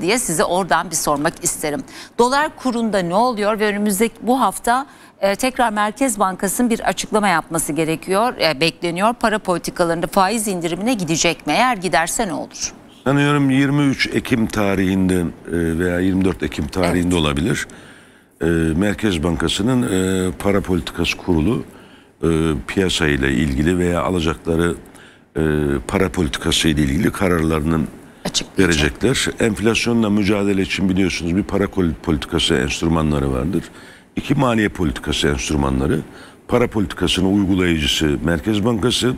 diye size oradan bir sormak isterim. Dolar kurunda ne oluyor ve önümüzdeki bu hafta e, tekrar Merkez Bankası'nın bir açıklama yapması gerekiyor, e, bekleniyor. Para politikalarında faiz indirimine gidecek mi? Eğer giderse ne olur? Sanıyorum 23 Ekim tarihinde e, veya 24 Ekim tarihinde evet. olabilir. E, Merkez Bankası'nın e, para politikası kurulu e, ile ilgili veya alacakları e, para politikası ile ilgili kararlarının verecekler. Enflasyonla mücadele için biliyorsunuz bir para politikası enstrümanları vardır. İki maliye politikası enstrümanları. Para politikasının uygulayıcısı Merkez Bankası,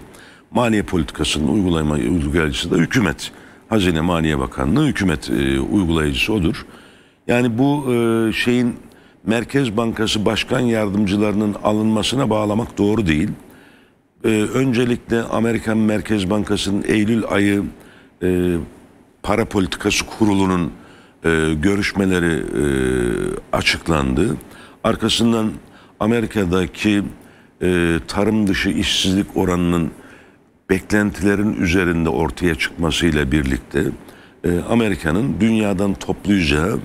maliye politikasının uygulama uygulayıcısı da hükümet. Hazine Maliye Bakanlığı hükümet e, uygulayıcısı odur. Yani bu e, şeyin Merkez Bankası başkan yardımcılarının alınmasına bağlamak doğru değil. E, öncelikle Amerikan Merkez Bankası'nın Eylül ayı e, para politikası kurulunun e, görüşmeleri e, açıklandı. Arkasından Amerika'daki e, tarım dışı işsizlik oranının beklentilerin üzerinde ortaya çıkmasıyla birlikte e, Amerika'nın dünyadan toplayacağı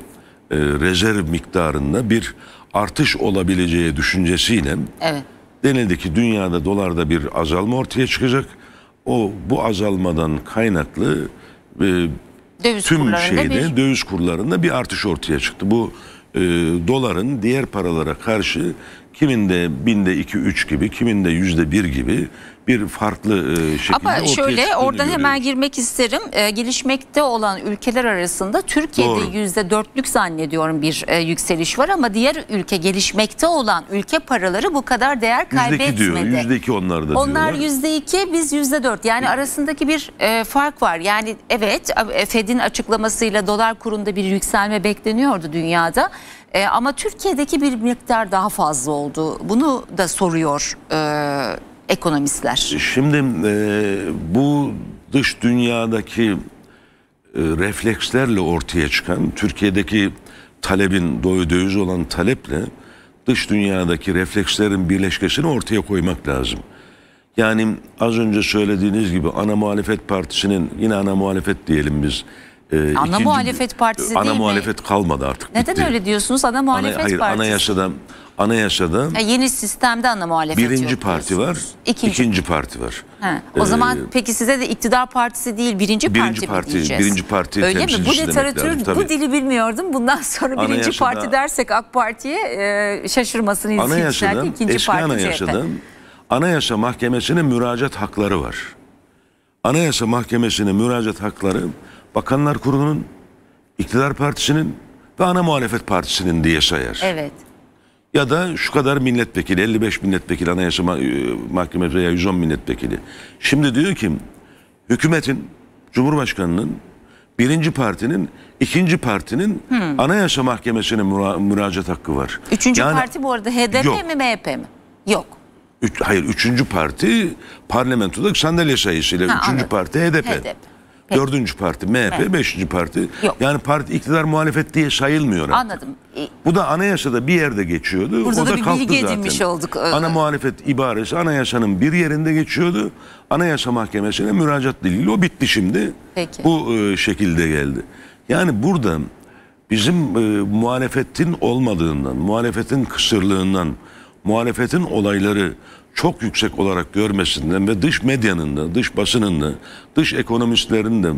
e, rezerv miktarında bir artış olabileceği düşüncesiyle evet. denildi ki dünyada dolarda bir azalma ortaya çıkacak. O bu azalmadan kaynaklı e, döviz tüm şeyde bir... döviz kurlarında bir artış ortaya çıktı. Bu e, doların diğer paralara karşı kiminde binde 2-3 gibi, kiminde yüzde bir gibi bir farklı e, şekilde Ama şöyle oradan göre. hemen girmek isterim. E, gelişmekte olan ülkeler arasında Türkiye'de yüzde dörtlük zannediyorum bir e, yükseliş var ama diğer ülke gelişmekte olan ülke paraları bu kadar değer kaybetmedi. Yüzde diyor. Yüzde iki Onlar yüzde iki biz yüzde dört. Yani arasındaki bir e, fark var. Yani evet e, Fed'in açıklamasıyla dolar kurunda bir yükselme bekleniyordu dünyada. E, ama Türkiye'deki bir miktar daha fazla oldu. Bunu da soruyor e, ekonomistler. E, şimdi e, bu dış dünyadaki e, reflekslerle ortaya çıkan Türkiye'deki talebin doyu döviz olan taleple dış dünyadaki reflekslerin birleşkesini ortaya koymak lazım. Yani az önce söylediğiniz gibi ana muhalefet partisinin yine ana muhalefet diyelim biz ee, ana ikinci, muhalefet partisi ana değil muhalefet mi? kalmadı artık. Neden bitti. öyle diyorsunuz? Ana muhalefet ana, hayır, partisi. Anayasada anayasada yani yeni sistemde ana muhalefet birinci yok parti var, İkinci ikinci parti var. He, o ee, zaman peki size de iktidar partisi değil birinci, birinci parti, parti mi diyeceğiz? Birinci parti Öyle mi? Bu literatür, bu dili bilmiyordum. Bundan sonra anayasada, birinci parti dersek AK Parti'ye e, şaşırmasın anayasada, ikinci parti anayasada, CHP. Anayasa Mahkemesi'nin müracaat hakları var. Anayasa Mahkemesi'nin müracaat hakları Bakanlar Kurulu'nun, iktidar partisinin ve ana muhalefet partisinin diye sayar. Evet. Ya da şu kadar milletvekili, 55 milletvekili, anayasa e, mahkemesi veya 110 milletvekili. Şimdi diyor ki hükümetin, Cumhurbaşkanı'nın, birinci partinin, ikinci partinin hmm. anayasa mahkemesine müra müracaat hakkı var. Üçüncü yani, parti bu arada HDP yok. mi MHP mi? Yok. Üç, hayır, üçüncü parti parlamentoda sandalye sayısıyla. Ha, üçüncü anladım. parti HDP. HDP. Dördüncü parti MHP, evet. beşinci parti. Yok. Yani parti iktidar muhalefet diye sayılmıyor. Artık. Anladım. Bu da anayasada bir yerde geçiyordu. Burada o da, da bir kalktı bilgi edinmiş zaten. olduk. Ana muhalefet ibaresi anayasanın bir yerinde geçiyordu. Anayasa Mahkemesi'ne müracaat diliyle o bitti şimdi. Peki. Bu e, şekilde geldi. Yani burada bizim e, muhalefetin olmadığından, muhalefetin kısırlığından, muhalefetin olayları çok yüksek olarak görmesinden ve dış medyanın da, dış basının da, dış ekonomistlerin de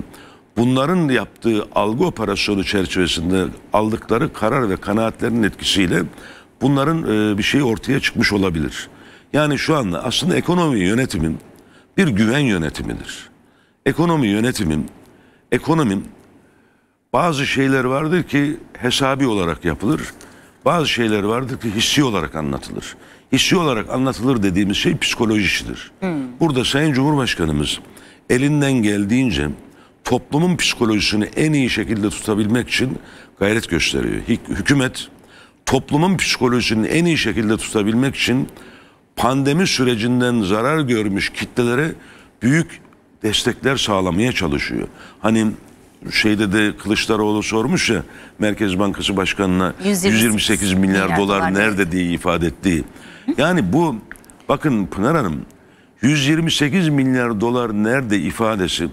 bunların yaptığı algı operasyonu çerçevesinde aldıkları karar ve kanaatlerin etkisiyle bunların e, bir şeyi ortaya çıkmış olabilir. Yani şu anda aslında ekonomi yönetimin bir güven yönetimidir. Ekonomi yönetimin, ekonomim bazı şeyler vardır ki hesabi olarak yapılır. Bazı şeyler vardır ki hissi olarak anlatılır. Hissi olarak anlatılır dediğimiz şey psikolojisidir. Hmm. Burada Sayın Cumhurbaşkanımız elinden geldiğince toplumun psikolojisini en iyi şekilde tutabilmek için gayret gösteriyor. Hükümet toplumun psikolojisini en iyi şekilde tutabilmek için pandemi sürecinden zarar görmüş kitlelere büyük destekler sağlamaya çalışıyor. Hani şeyde de Kılıçdaroğlu sormuş ya Merkez Bankası Başkanı'na 128, milyar, milyar dolar, dolar nerede diye ifade ettiği. Yani bu bakın Pınar Hanım 128 milyar dolar nerede ifadesi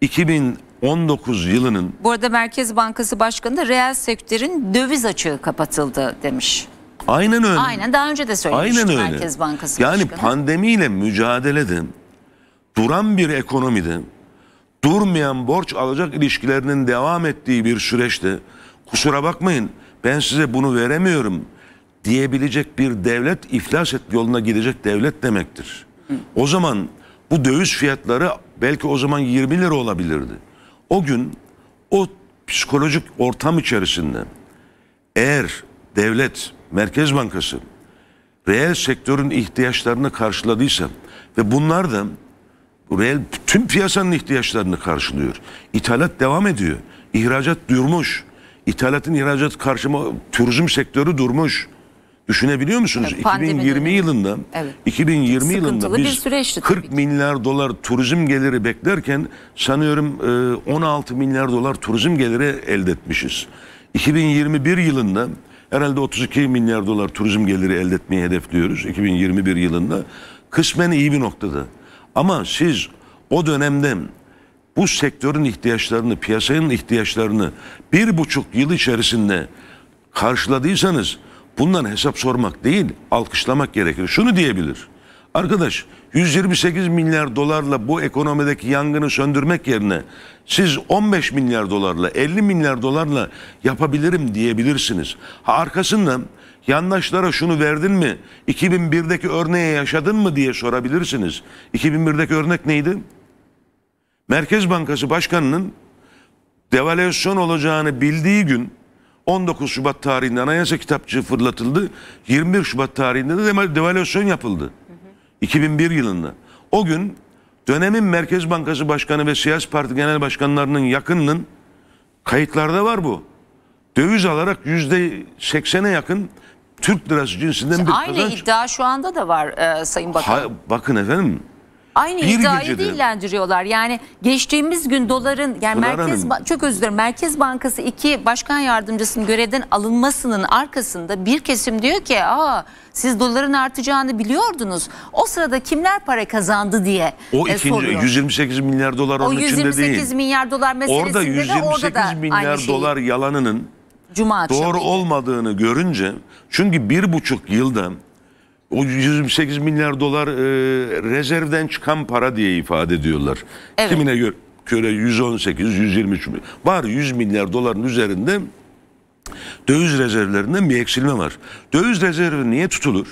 2019 yılının Bu arada Merkez Bankası Başkanı da reel sektörün döviz açığı kapatıldı demiş. Aynen öyle. Aynen daha önce de söylemiştim Aynen öyle. Merkez Bankası yani Başkanı. Yani pandemiyle mücadelede duran bir ekonomide durmayan borç alacak ilişkilerinin devam ettiği bir süreçte kusura bakmayın ben size bunu veremiyorum diyebilecek bir devlet iflas et yoluna gidecek devlet demektir. O zaman bu döviz fiyatları belki o zaman 20 lira olabilirdi. O gün o psikolojik ortam içerisinde eğer devlet, Merkez Bankası reel sektörün ihtiyaçlarını karşıladıysa ve bunlar da reel tüm piyasanın ihtiyaçlarını karşılıyor. İthalat devam ediyor. İhracat durmuş. İthalatın ihracat karşıma turizm sektörü durmuş. Düşünebiliyor musunuz? Evet, 2020 yılında evet. 2020 Sıkıntılı yılında biz 40 milyar dolar turizm geliri beklerken sanıyorum 16 e, milyar dolar turizm geliri elde etmişiz. 2021 yılında herhalde 32 milyar dolar turizm geliri elde etmeyi hedefliyoruz 2021 yılında. Kısmen iyi bir noktada. Ama siz o dönemde bu sektörün ihtiyaçlarını, piyasanın ihtiyaçlarını bir buçuk yıl içerisinde karşıladıysanız bundan hesap sormak değil, alkışlamak gerekir. Şunu diyebilir. Arkadaş 128 milyar dolarla bu ekonomideki yangını söndürmek yerine siz 15 milyar dolarla 50 milyar dolarla yapabilirim diyebilirsiniz. Ha arkasından yandaşlara şunu verdin mi? 2001'deki örneğe yaşadın mı diye sorabilirsiniz. 2001'deki örnek neydi? Merkez Bankası Başkanı'nın devalüasyon olacağını bildiği gün 19 Şubat tarihinde anayasa kitapçığı fırlatıldı. 21 Şubat tarihinde de devalüasyon yapıldı. 2001 yılında. O gün dönemin Merkez Bankası Başkanı ve Siyasi Parti Genel Başkanlarının yakınının kayıtlarda var bu. Döviz alarak %80'e yakın Türk lirası cinsinden bir aynı kazanç. Aynı iddia şu anda da var e, Sayın Bakan. Ha, bakın efendim Aynı bir iddiayı gecede. dillendiriyorlar. Yani geçtiğimiz gün doların yani Pınar Merkez Hanım. çok özür dilerim. Merkez Bankası iki başkan yardımcısının görevden alınmasının arkasında bir kesim diyor ki aa siz doların artacağını biliyordunuz. O sırada kimler para kazandı diye O e, ikinci soruyor. 128 milyar dolar onun o içinde değil. 128 milyar dolar meselesinde orada 128 de orada milyar dolar yalanının Cuma doğru olmadığını görünce çünkü bir buçuk yılda o 128 milyar dolar e, rezervden çıkan para diye ifade ediyorlar. Evet. Kimine göre, göre 118, 123 Var 100 milyar doların üzerinde döviz rezervlerinden bir eksilme var. Döviz rezervi niye tutulur?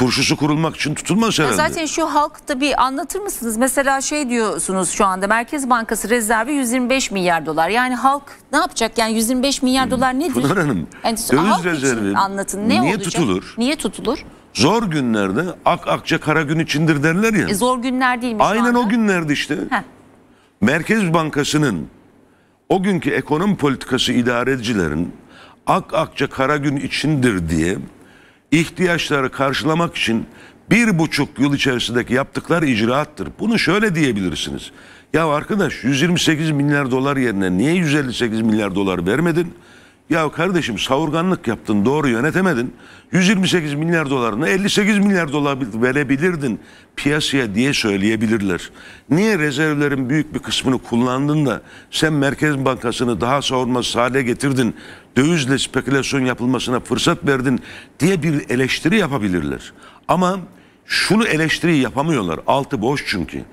turşusu kurulmak için tutulmaz herhalde. zaten şu halkta bir anlatır mısınız? Mesela şey diyorsunuz şu anda Merkez Bankası rezervi 125 milyar dolar. Yani halk ne yapacak? Yani 125 milyar hmm. dolar nedir? Pınar Hanım yani döviz rezervi anlatın. Ne niye olacak? tutulur? Niye tutulur? Zor günlerde ak akça kara gün içindir derler ya. E zor günler değil mi Aynen o günlerde işte. Heh. Merkez Bankası'nın o günkü ekonomi politikası idarecilerin ak akça kara gün içindir diye ihtiyaçları karşılamak için bir buçuk yıl içerisindeki yaptıkları icraattır. Bunu şöyle diyebilirsiniz. Ya arkadaş 128 milyar dolar yerine niye 158 milyar dolar vermedin? Ya kardeşim savurganlık yaptın doğru yönetemedin. 128 milyar dolarını 58 milyar dolar verebilirdin piyasaya diye söyleyebilirler. Niye rezervlerin büyük bir kısmını kullandın da sen Merkez Bankası'nı daha savunmasız hale getirdin, dövizle spekülasyon yapılmasına fırsat verdin diye bir eleştiri yapabilirler. Ama şunu eleştiri yapamıyorlar. Altı boş çünkü.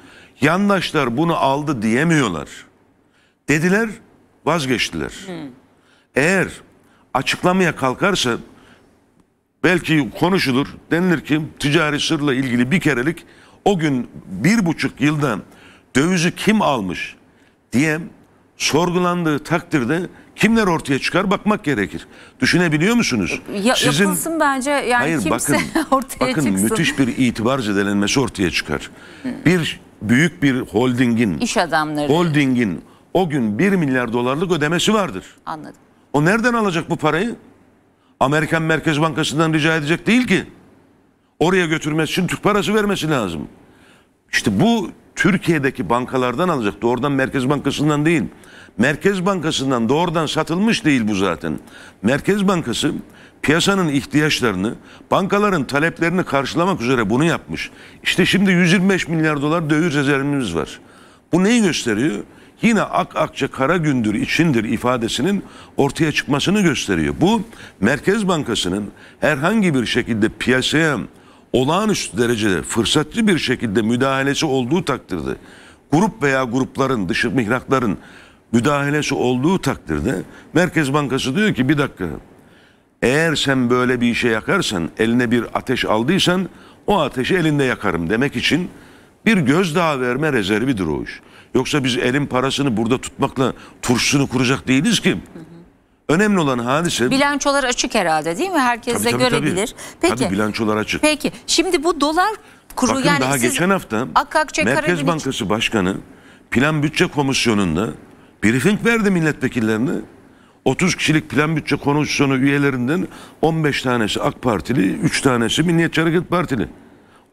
Yandaşlar bunu aldı diyemiyorlar. Dediler vazgeçtiler. Hmm eğer açıklamaya kalkarsa belki konuşulur denilir ki ticari sırla ilgili bir kerelik o gün bir buçuk yıldan dövizi kim almış diye sorgulandığı takdirde kimler ortaya çıkar bakmak gerekir. Düşünebiliyor musunuz? Ya, Sizin, yapılsın bence yani hayır, kimse bakın, ortaya bakın, çıksın. müthiş bir itibar zedelenmesi ortaya çıkar. Hmm. Bir büyük bir holdingin, iş adamları, holdingin o gün 1 milyar dolarlık ödemesi vardır. Anladım. O nereden alacak bu parayı? Amerikan Merkez Bankası'ndan rica edecek değil ki. Oraya götürmesi için Türk parası vermesi lazım. İşte bu Türkiye'deki bankalardan alacak. Doğrudan Merkez Bankası'ndan değil. Merkez Bankası'ndan doğrudan satılmış değil bu zaten. Merkez Bankası piyasanın ihtiyaçlarını, bankaların taleplerini karşılamak üzere bunu yapmış. İşte şimdi 125 milyar dolar döviz rezervimiz var. Bu neyi gösteriyor? yine ak akça kara gündür içindir ifadesinin ortaya çıkmasını gösteriyor. Bu Merkez Bankası'nın herhangi bir şekilde piyasaya olağanüstü derecede fırsatçı bir şekilde müdahalesi olduğu takdirde grup veya grupların dışı mihrakların müdahalesi olduğu takdirde Merkez Bankası diyor ki bir dakika eğer sen böyle bir işe yakarsan eline bir ateş aldıysan o ateşi elinde yakarım demek için bir gözdağı verme rezervi duruş. Yoksa biz elin parasını burada tutmakla turşusunu kuracak değiliz ki. Önemli olan hadise... Bilançolar açık herhalde değil mi? Herkes tabii, de tabii, görebilir. Tabii. Peki. tabii bilançolar açık. Peki şimdi bu dolar kuru Bakın yani daha siz... geçen hafta Akakçe, Merkez Karabiniç... Bankası Başkanı Plan Bütçe Komisyonu'nda briefing verdi milletvekillerine. 30 kişilik plan bütçe komisyonu üyelerinden 15 tanesi AK Partili, 3 tanesi Milliyetçi Hareket Partili.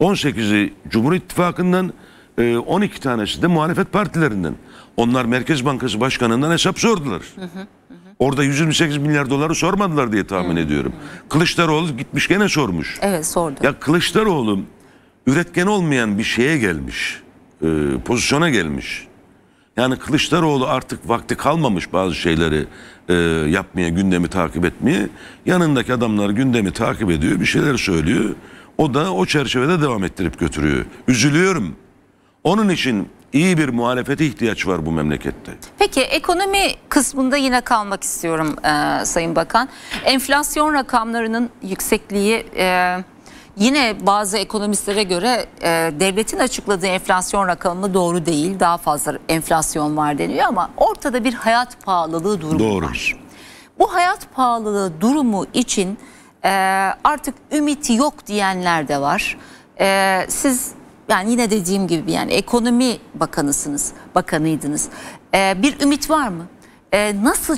18'i Cumhur İttifakı'ndan, e, ee, 12 tanesi de muhalefet partilerinden. Onlar Merkez Bankası Başkanı'ndan hesap sordular. Hı hı, hı. Orada 128 milyar doları sormadılar diye tahmin ediyorum. Kılıçdaroğlu gitmiş gene sormuş. Evet sordu. Ya Kılıçdaroğlu üretken olmayan bir şeye gelmiş. E, pozisyona gelmiş. Yani Kılıçdaroğlu artık vakti kalmamış bazı şeyleri e, yapmaya, gündemi takip etmeye. Yanındaki adamlar gündemi takip ediyor, bir şeyler söylüyor. O da o çerçevede devam ettirip götürüyor. Üzülüyorum. Onun için iyi bir muhalefete ihtiyaç var bu memlekette. Peki ekonomi kısmında yine kalmak istiyorum e, Sayın Bakan. Enflasyon rakamlarının yüksekliği e, yine bazı ekonomistlere göre e, devletin açıkladığı enflasyon rakamı doğru değil. Daha fazla enflasyon var deniyor ama ortada bir hayat pahalılığı durumu doğru. var. Bu hayat pahalılığı durumu için e, artık ümiti yok diyenler de var. E, siz yani yine dediğim gibi yani ekonomi bakanısınız, bakanıydınız. Ee, bir ümit var mı? Ee, nasıl